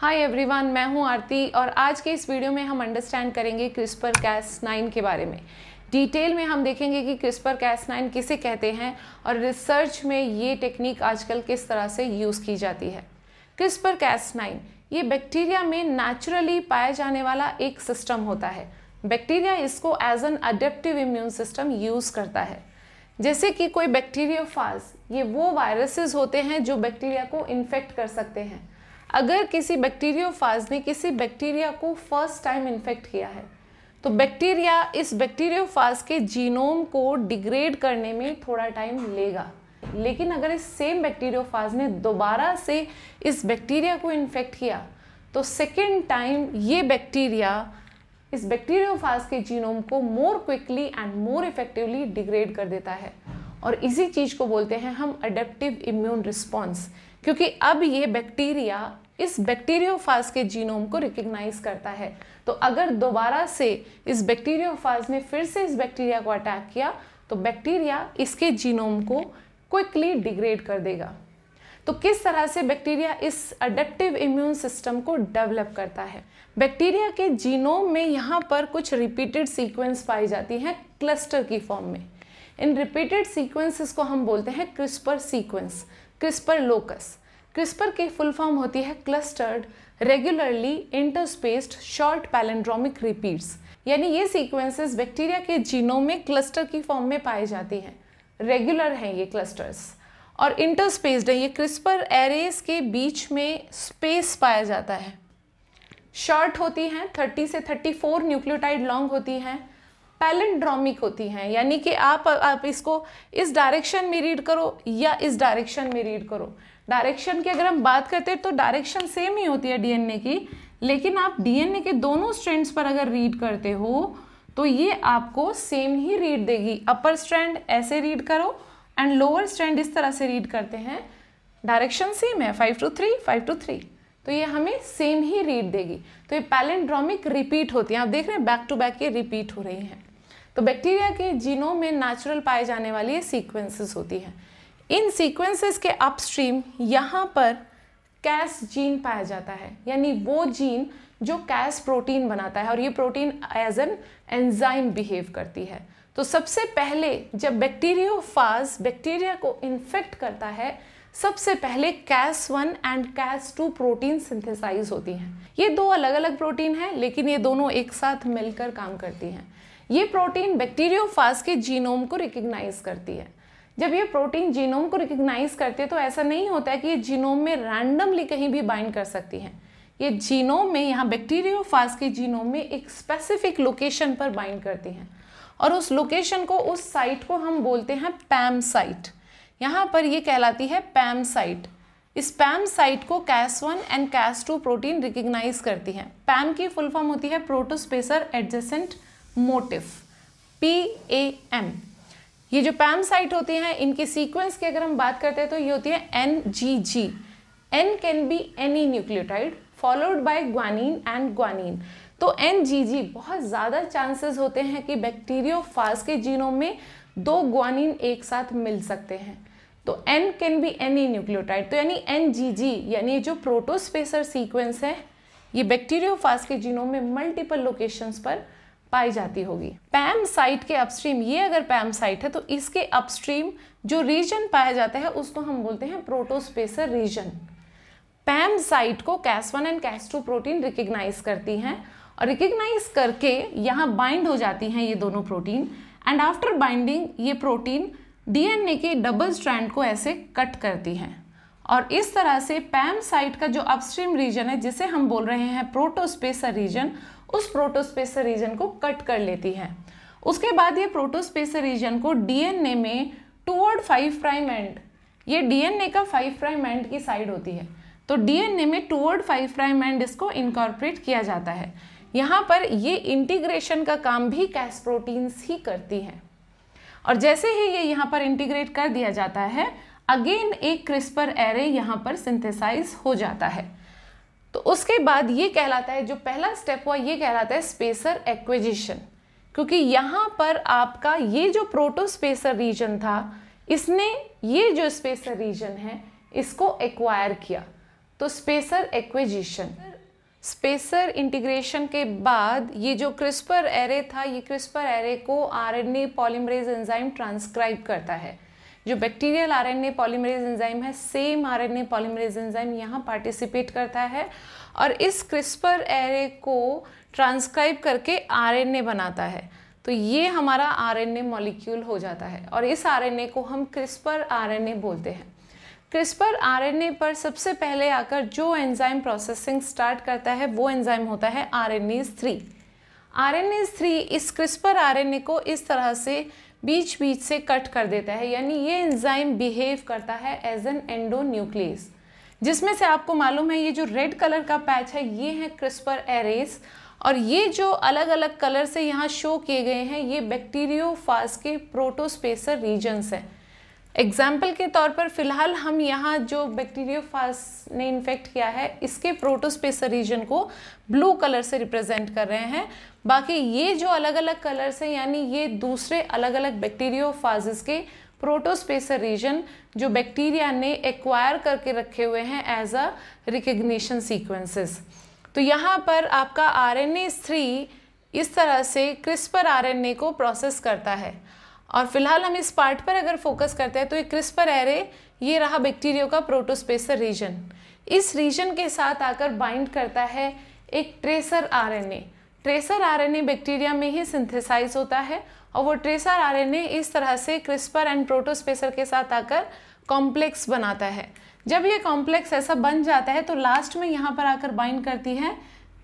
hi everyone मैं हूं आरती और आज के इस वीडियो में हम अंडरस्टैंड करेंगे क्रिस्पर कैस नाइन के बारे में डिटेल में हम देखेंगे कि क्रिस्पर कैस नाइन किसे कहते हैं और रिसर्च में ये टेक्निक आजकल किस तरह से यूज़ की जाती है क्रिस्पर कैस नाइन ये बैक्टीरिया में नेचुरली पाया जाने वाला एक सिस्टम होता है बैक्टीरिया इसको as an adaptive immune system use करता है जैसे कि कोई बैक्टीरियोफाज ये वो वायरसेस होते हैं जो बैक्टीरिया को इन्फेक्ट कर सकते हैं अगर किसी बैक्टीरियोफाज ने किसी बैक्टीरिया को फर्स्ट टाइम इन्फेक्ट किया है तो बैक्टीरिया इस बैक्टीरियोफाज के जीनोम को डिग्रेड करने में थोड़ा टाइम लेगा लेकिन अगर इस सेम बैक्टीरियोफाज ने दोबारा से इस बैक्टीरिया को इन्फेक्ट किया तो सेकेंड टाइम ये बैक्टीरिया इस बैक्टीरियोफाज के जीनोम को more quickly and more effectively degrade कर देता है और इसी चीज़ को बोलते हैं हम अडेप्टिव इम्यून रिस्पॉन्स क्योंकि अब ये बैक्टीरिया इस बैक्टीरियोफाज के जीनोम को रिकग्नाइज करता है तो अगर दोबारा से इस बैक्टीरियोफाज ने फिर से इस बैक्टीरिया को अटैक किया तो बैक्टीरिया इसके जीनोम को क्विकली डिग्रेड कर देगा तो किस तरह से बैक्टीरिया इस अडेप्टिव इम्यून सिस्टम को डेवलप करता है बैक्टीरिया के जीनोम में यहाँ पर कुछ रिपीटेड सीक्वेंस पाई जाती हैं क्लस्टर की फॉर्म में इन रिपीटेड सीक्वेंसेस को हम बोलते हैं CRISPR sequence CRISPR locus CRISPR की फुल फॉर्म होती है clustered regularly interspaced short palindromic repeats यानी ये सीक्वेंसेस बैक्टीरिया के जीनों में क्लस्टर की फॉर्म में पाए जाते हैं रेगुलर हैं ये क्लस्टर्स और इंटरस्पेस्ड है ये क्रिस्पर एरेज के बीच में स्पेस पाया जाता है शॉर्ट होती हैं 30 से 34 न्यूक्लियोटाइड लॉन्ग होती हैं पैलेंड्रॉमिक होती हैं यानी कि आप आप इसको इस डायरेक्शन में रीड करो या इस डायरेक्शन में रीड करो डायरेक्शन की अगर हम बात करते हैं तो डायरेक्शन सेम ही होती है डीएनए की लेकिन आप डीएनए के दोनों स्ट्रैंड्स पर अगर रीड करते हो तो ये आपको सेम ही रीड देगी अपर स्ट्रैंड ऐसे रीड करो एंड लोअर स्ट्रैंड इस तरह से रीड करते हैं डायरेक्शन सेम है five to three five to three तो ये हमें सेम ही रीड देगी तो ये पैलेंड्रॉमिक रिपीट होती है आप देख रहे हैं बैक टू बैक ये रिपीट हो रही हैं तो बैक्टीरिया के जीनों में नेचुरल पाए जाने वाली ये सीक्वेंसेस होती हैं इन सीक्वेंसेस के अपस्ट्रीम यहाँ पर कैस जीन पाया जाता है यानी वो जीन जो कैस प्रोटीन बनाता है और ये protein as an enzyme behave करती है तो सबसे पहले जब बैक्टीरियोफाज बैक्टीरिया को इन्फेक्ट करता है सबसे पहले Cas one and Cas two protein synthesize होती हैं ये दो अलग अलग प्रोटीन हैं लेकिन ये दोनों एक साथ मिलकर काम करती हैं ये प्रोटीन बैक्टीरियोफाज के जीनोम को रिकग्नाइज करती है जब ये प्रोटीन जीनोम को रिकग्नाइज करती है तो ऐसा नहीं होता है कि ये जीनोम में रैंडमली कहीं भी बाइंड कर सकती हैं ये जीनोम में यहाँ बैक्टीरियोफाज के जीनोम में एक स्पेसिफिक लोकेशन पर बाइंड करती हैं और उस लोकेशन को उस साइट को हम बोलते हैं पैम साइट यहाँ पर ये कहलाती है पैम साइट इस पैम साइट को Cas one and Cas two protein recognize करती है पैम की फुल फॉर्म होती है protospacer adjacent motif P A M ये जो पैम साइट होती हैं इनकी सीक्वेंस की अगर हम बात करते हैं तो ये होती है N G G N can be any nucleotide followed by guanine and guanine तो एन जी जी बहुत ज़्यादा चांसेस होते हैं कि बैक्टीरियो फास के जीनों में दो ग्वानीन एक साथ मिल सकते हैं तो N can be any nucleotide तो यानी एन जी जी यानी जो प्रोटोस्पेसर सीक्वेंस है ये बैक्टीरियो फास के जीनों में मल्टीपल लोकेशंस पर पाई जाती होगी पैम साइट के अपस्ट्रीम ये अगर पैम साइट है तो इसके अपस्ट्रीम जो रीजन पाया जाता है उसको हम बोलते हैं प्रोटोस्पेसर रीजन पैम साइट को Cas one and Cas two protein recognize करती हैं और रिकग्नाइज करके यहाँ बाइंड हो जाती हैं ये दोनों प्रोटीन एंड आफ्टर बाइंडिंग ये प्रोटीन डीएनए के डबल स्ट्रैंड को ऐसे कट करती हैं और इस तरह से पैम साइट का जो अपस्ट्रीम रीजन है जिसे हम बोल रहे हैं प्रोटोस्पेसर रीजन उस प्रोटोस्पेसर रीजन को कट कर लेती है उसके बाद ये प्रोटोस्पेसर रीजन को डीएनए में टूवर्ड फाइव प्राइम एंड ये डीएनए का फाइव प्राइम एंड की साइड होती है तो डीएनए में टूवर्ड फाइव प्राइम एंड इसको इनकॉर्पोरेट किया जाता है यहाँ पर ये इंटीग्रेशन का काम भी कैस प्रोटीन्स ही करती हैं और जैसे ही ये यहाँ पर इंटीग्रेट कर दिया जाता है अगेन एक क्रिस्पर एरे यहाँ पर सिंथेसाइज हो जाता है तो उसके बाद ये कहलाता है जो पहला स्टेप हुआ ये कहलाता है स्पेसर एक्विजिशन क्योंकि यहाँ पर आपका ये जो प्रोटो स्पेसर रीजन था इसने ये जो स्पेसर रीजन है इसको एक्वायर किया तो स्पेसर एक्विजिशन स्पेसर इंटीग्रेशन के बाद ये जो क्रिस्पर एरे था ये क्रिस्पर एरे को आरएनए पॉलीमरेज एंजाइम ट्रांसक्राइब करता है जो बैक्टीरियल आरएनए पॉलीमरेज एंजाइम है सेम आरएनए पॉलीमरेज एंजाइम यहाँ पार्टिसिपेट करता है और इस क्रिस्पर एरे को ट्रांसक्राइब करके आरएनए बनाता है तो ये हमारा आरएनए मॉलिक्यूल हो जाता है और इस आरएनए को हम क्रिस्पर आरएनए बोलते हैं क्रिस्पर आरएनए पर सबसे पहले आकर जो एंजाइम प्रोसेसिंग स्टार्ट करता है वो एंजाइम होता है RNase three RNase three इस क्रिस्पर आर एन ए को इस तरह से बीच बीच से कट कर देता है यानी ये एंजाइम बिहेव करता है एज एन एंडो न्यूक्लियस जिसमें से आपको मालूम है ये जो रेड कलर का पैच है ये है क्रिस्पर एरेस और ये जो अलग अलग कलर से यहाँ शो किए गए हैं ये बैक्टीरियो के प्रोटोस्पेसर रीजन्स हैं एग्जाम्पल के तौर पर फिलहाल हम यहाँ जो बैक्टीरियोफास ने इन्फेक्ट किया है इसके प्रोटोस्पेस रीजन को ब्लू कलर से रिप्रेजेंट कर रहे हैं बाकी ये जो अलग अलग कलर्स हैं यानी ये दूसरे अलग अलग बैक्टीरियोफाजेस के प्रोटोस्पेसर रीजन जो बैक्टीरिया ने एक्वायर करके रखे हुए हैं एज अ रिकग्निशन सीक्वेंसेस तो यहाँ पर आपका आर एन ए थ्री इस तरह से क्रिस्पर आर एन ए को प्रोसेस करता है और फिलहाल हम इस पार्ट पर अगर फोकस करते हैं तो ये क्रिस्पर एरे ये रहा बैक्टीरियो का प्रोटोस्पेसर रीजन इस रीजन के साथ आकर बाइंड करता है एक tracer RNA tracer RNA bacteria में ही सिंथेसाइज होता है और वो ट्रेसर आरएनए इस तरह से क्रिस्पर एंड प्रोटोस्पेसर के साथ आकर कॉम्प्लेक्स बनाता है जब ये कॉम्प्लेक्स ऐसा बन जाता है तो लास्ट में यहाँ पर आकर बाइंड करती है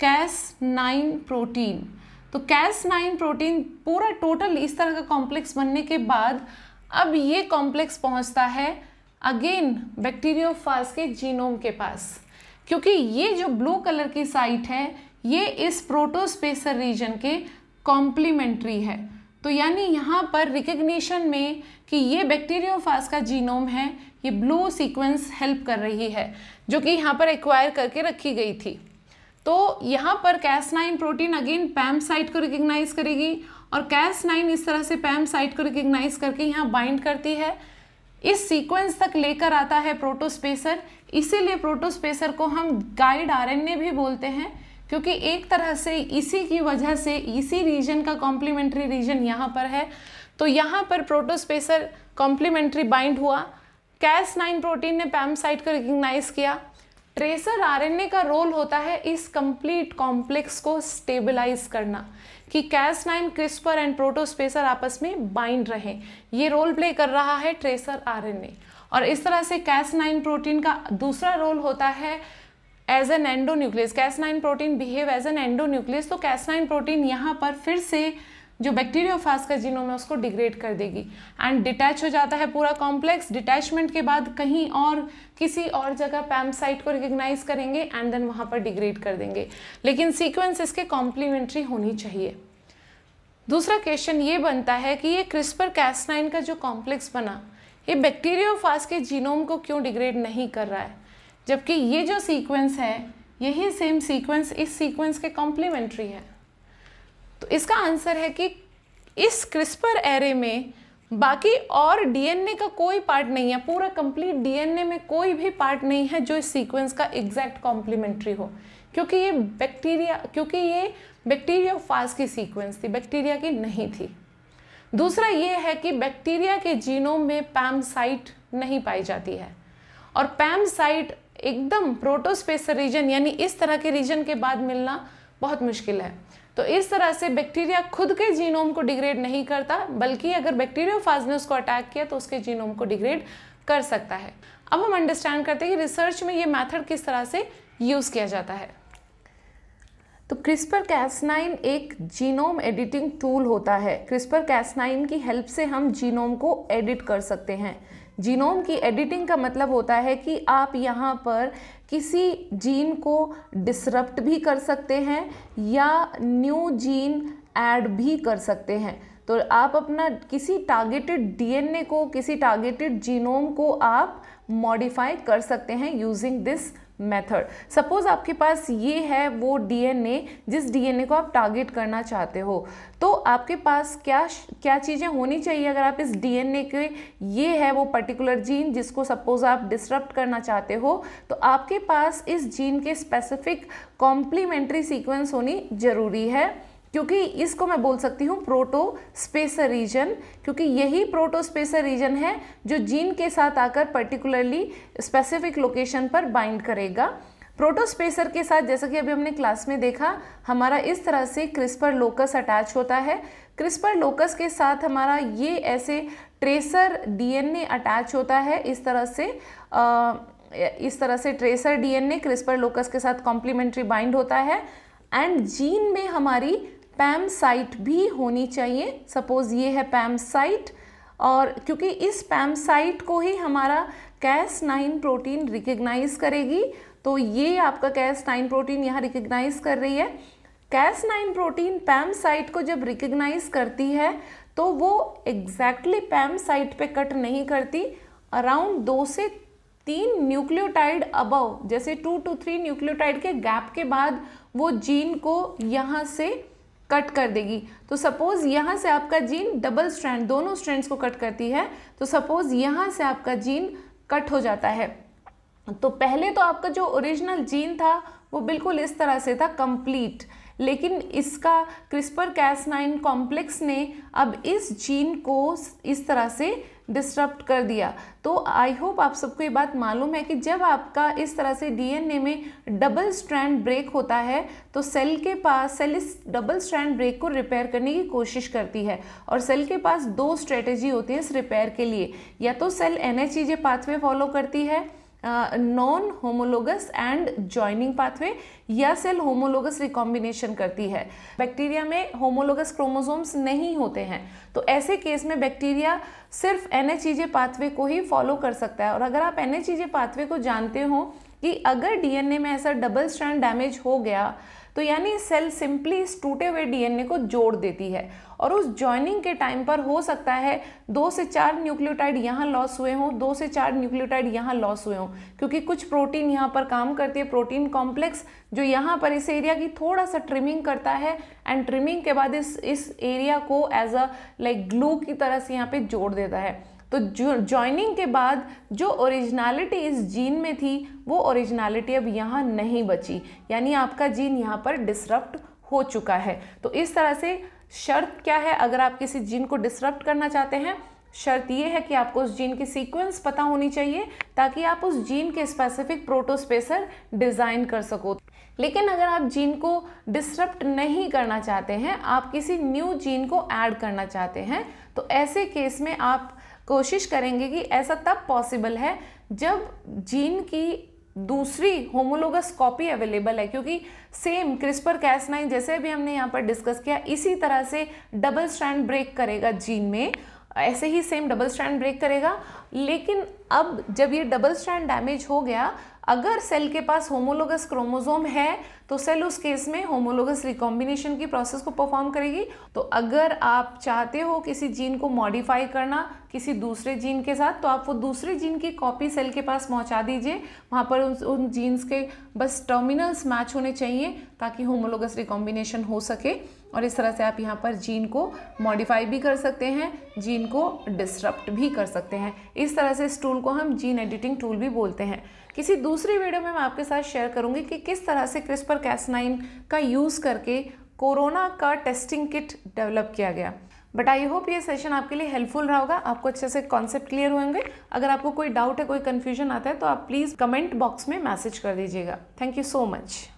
कैस नाइन प्रोटीन तो कैस नाइन प्रोटीन पूरा टोटल इस तरह का कॉम्प्लेक्स बनने के बाद अब ये कॉम्प्लेक्स पहुंचता है अगेन बैक्टीरियोफाज के जीनोम के पास क्योंकि ये जो ब्लू कलर की साइट है ये इस प्रोटोस्पेसर रीजन के कॉम्प्लीमेंट्री है तो यानी यहाँ पर रिकग्निशन में कि ये बैक्टीरियोफास का जीनोम है ये ब्लू सीक्वेंस हेल्प कर रही है जो कि यहाँ पर एक्वायर करके रखी गई थी तो यहाँ पर Cas nine protein again PAM site को रिकग्नाइज करेगी और कैस नाइन इस तरह से पैम साइट को रिकग्नाइज करके यहाँ बाइंड करती है इस सीक्वेंस तक लेकर आता है प्रोटोस्पेसर इसीलिए प्रोटोस्पेसर को हम गाइड आरएनए भी बोलते हैं क्योंकि एक तरह से इसी की वजह से इसी रीजन का कॉम्प्लीमेंट्री रीजन यहाँ पर है तो यहाँ पर प्रोटोस्पेसर कॉम्प्लीमेंट्री बाइंड हुआ कैस नाइन प्रोटीन ने पैमसाइट को रिकग्नाइज किया ट्रेसर आरएनए का रोल होता है इस कंप्लीट कॉम्प्लेक्स को स्टेबलाइज करना कि Cas nine CRISPR and protospacer आपस में बाइंड रहे ये रोल प्ले कर रहा है ट्रेसर आरएनए और इस तरह से कैस नाइन प्रोटीन का दूसरा रोल होता है as an endonuclease Cas nine protein behave as an endonuclease तो कैस नाइन प्रोटीन यहाँ पर फिर से जो बैक्टीरियोफास का जीनोम है उसको डिग्रेड कर देगी एंड डिटैच हो जाता है पूरा कॉम्प्लेक्स डिटैचमेंट के बाद कहीं और किसी और जगह पैम्पसाइट को रिकग्नाइज करेंगे एंड देन वहाँ पर डिग्रेड कर देंगे लेकिन सीक्वेंस इसके कॉम्प्लीमेंट्री होनी चाहिए दूसरा क्वेश्चन ये बनता है कि ये क्रिस्पर कैसनाइन का जो कॉम्प्लेक्स बना ये बैक्टीरियोफाज के जीनोम को क्यों डिग्रेड नहीं कर रहा है जबकि ये जो सीक्वेंस है यही सेम सीक्वेंस इस सीक्वेंस के कॉम्प्लीमेंट्री है तो इसका आंसर है कि इस क्रिस्पर एरे में बाकी और डीएनए का कोई पार्ट नहीं है पूरा कंप्लीट डीएनए में कोई भी पार्ट नहीं है जो इस सीक्वेंस का एग्जैक्ट कॉम्प्लीमेंट्री हो क्योंकि ये बैक्टीरिया क्योंकि ये बैक्टीरिया फास की सीक्वेंस थी बैक्टीरिया की नहीं थी दूसरा ये है कि बैक्टीरिया के जीनों में पैमसाइट नहीं पाई जाती है और पैमसाइट एकदम प्रोटोस्पेस रीजन यानी इस तरह के रीजन के बाद मिलना बहुत मुश्किल है तो इस तरह से बैक्टीरिया खुद के जीनोम को डिग्रेड नहीं करता बल्कि अगर बैक्टीरियोफाज ने उसको अटैक किया तो उसके जीनोम को डिग्रेड कर सकता है अब हम अंडरस्टैंड करते हैं कि रिसर्च में ये मेथड किस तरह से यूज़ किया जाता है तो क्रिस्पर कैसनाइन एक जीनोम एडिटिंग टूल होता है क्रिस्पर कैसनाइन की हेल्प से हम जीनोम को एडिट कर सकते हैं जीनोम की एडिटिंग का मतलब होता है कि आप यहाँ पर किसी जीन को डिसरप्ट भी कर सकते हैं या न्यू जीन ऐड भी कर सकते हैं तो आप अपना किसी टारगेटेड डीएनए को किसी टारगेटेड जीनोम को आप मॉडिफाई कर सकते हैं यूजिंग दिस मेथड सपोज आपके पास ये है वो डीएनए जिस डीएनए को आप टारगेट करना चाहते हो तो आपके पास क्या क्या चीज़ें होनी चाहिए अगर आप इस डीएनए के ये है वो पर्टिकुलर जीन जिसको सपोज आप डिसरप्ट करना चाहते हो तो आपके पास इस जीन के स्पेसिफिक कॉम्प्लीमेंट्री सीक्वेंस होनी ज़रूरी है क्योंकि इसको मैं बोल सकती हूँ प्रोटो स्पेसर रीजन क्योंकि यही प्रोटो स्पेसर रीजन है जो जीन के साथ आकर पर्टिकुलरली स्पेसिफिक लोकेशन पर बाइंड करेगा प्रोटोस्पेसर के साथ जैसा कि अभी हमने क्लास में देखा हमारा इस तरह से क्रिस्पर लोकस अटैच होता है क्रिस्पर लोकस के साथ हमारा ये ऐसे ट्रेसर डीएनए अटैच होता है इस तरह से आ, इस तरह से ट्रेसर डीएनए क्रिस्पर लोकस के साथ कॉम्प्लीमेंट्री बाइंड होता है एंड जीन में हमारी पैम साइट भी होनी चाहिए सपोज़ ये है पैम साइट और क्योंकि इस पैम साइट को ही हमारा कैस नाइन प्रोटीन रिकग्नाइज करेगी तो ये आपका कैस नाइन प्रोटीन यहाँ रिकग्नाइज कर रही है Cas nine protein PAM site को जब रिकग्नाइज करती है तो वो एग्जैक्टली पैम साइट पे कट नहीं करती अराउंड दो से तीन न्यूक्लियोटाइड अबव जैसे टू टू थ्री न्यूक्लियोटाइड के गैप के बाद वो जीन को यहाँ से कट कर देगी तो सपोज़ यहाँ से आपका जीन डबल स्ट्रैंड दोनों स्ट्रैंड्स को कट करती है तो सपोज़ यहाँ से आपका जीन कट हो जाता है तो पहले तो आपका जो ओरिजिनल जीन था वो बिल्कुल इस तरह से था कंप्लीट लेकिन इसका क्रिस्पर कैस नाइन कॉम्प्लेक्स ने अब इस जीन को इस तरह से डिस्टर्ब कर दिया तो आई होप आप सबको ये बात मालूम है कि जब आपका इस तरह से डीएनए में डबल स्ट्रैंड ब्रेक होता है तो सेल के पास सेल इस डबल स्ट्रैंड ब्रेक को रिपेयर करने की कोशिश करती है और सेल के पास दो स्ट्रेटेजी होती है इस रिपेयर के लिए या तो cell N H pathway follow करती है non homologous end joining pathway या सेल होमोलोगस रिकॉम्बिनेशन करती है बैक्टीरिया में होमोलोगस क्रोमोसोम्स नहीं होते हैं तो ऐसे केस में बैक्टीरिया सिर्फ एन एच पाथवे को ही फॉलो कर सकता है और अगर आप एन एच पाथवे को जानते हो कि अगर डीएनए में ऐसा डबल स्ट्रैंड डैमेज हो गया तो यानी सेल सिंपली इस टूटे हुए डीएनए को जोड़ देती है और उस ज्वाइनिंग के टाइम पर हो सकता है दो से चार न्यूक्लियोटाइड यहाँ लॉस हुए हों दो से चार न्यूक्लियोटाइड यहाँ लॉस हुए हों क्योंकि कुछ प्रोटीन यहाँ पर काम करती है प्रोटीन कॉम्प्लेक्स जो यहाँ पर इस एरिया की थोड़ा सा ट्रिमिंग करता है एंड ट्रिमिंग के बाद इस इस एरिया को एज अ लाइक ग्लू की तरह से यहाँ पर जोड़ देता है तो ज्वाइनिंग के बाद जो ओरिजिनलिटी इस जीन में थी वो ओरिजिनलिटी अब यहाँ नहीं बची यानी आपका जीन यहाँ पर डिसरप्ट हो चुका है तो इस तरह से शर्त क्या है अगर आप किसी जीन को डिसरप्ट करना चाहते हैं शर्त यह है कि आपको उस जीन की सीक्वेंस पता होनी चाहिए ताकि आप उस जीन के स्पेसिफिक प्रोटोस्पेसर डिज़ाइन कर सको लेकिन अगर आप जीन को डिसरप्ट नहीं करना चाहते हैं आप किसी न्यू जीन को ऐड करना चाहते हैं तो ऐसे केस में आप कोशिश करेंगे कि ऐसा तब पॉसिबल है जब जीन की दूसरी होमोलोगस कॉपी अवेलेबल है क्योंकि सेम क्रिस्पर कैस नाइन जैसे भी हमने यहाँ पर डिस्कस किया इसी तरह से डबल स्ट्रैंड ब्रेक करेगा जीन में ऐसे ही सेम डबल स्ट्रैंड ब्रेक करेगा लेकिन अब जब ये डबल स्ट्रैंड डैमेज हो गया अगर सेल के पास होमोलोगस क्रोमोजोम है तो सेल उस केस में होमोलोगस रिकॉम्बिनेशन की प्रोसेस को परफॉर्म करेगी तो अगर आप चाहते हो किसी जीन को मॉडिफाई करना किसी दूसरे जीन के साथ तो आप वो दूसरे जीन की कॉपी सेल के पास पहुंचा दीजिए वहाँ पर उन उन जीन्स के बस टर्मिनल्स मैच होने चाहिए ताकि होमोलोगस रिकॉम्बिनेशन हो सके और इस तरह से आप यहाँ पर जीन को मॉडिफाई भी कर सकते हैं जीन को डिसरप्ट भी कर सकते हैं इस तरह से इस टूल को हम जीन एडिटिंग टूल भी बोलते हैं किसी दूसरी वीडियो में मैं आपके साथ शेयर करूँगी कि किस तरह से क्रिस्पर कैसनाइन का यूज़ करके कोरोना का टेस्टिंग किट डेवलप किया गया बट आई होप ये सेशन आपके लिए हेल्पफुल रहा होगा आपको अच्छे से कॉन्सेप्ट क्लियर होंगे अगर आपको कोई डाउट है कोई कन्फ्यूजन आता है तो आप प्लीज़ कमेंट बॉक्स में मैसेज कर दीजिएगा थैंक यू सो मच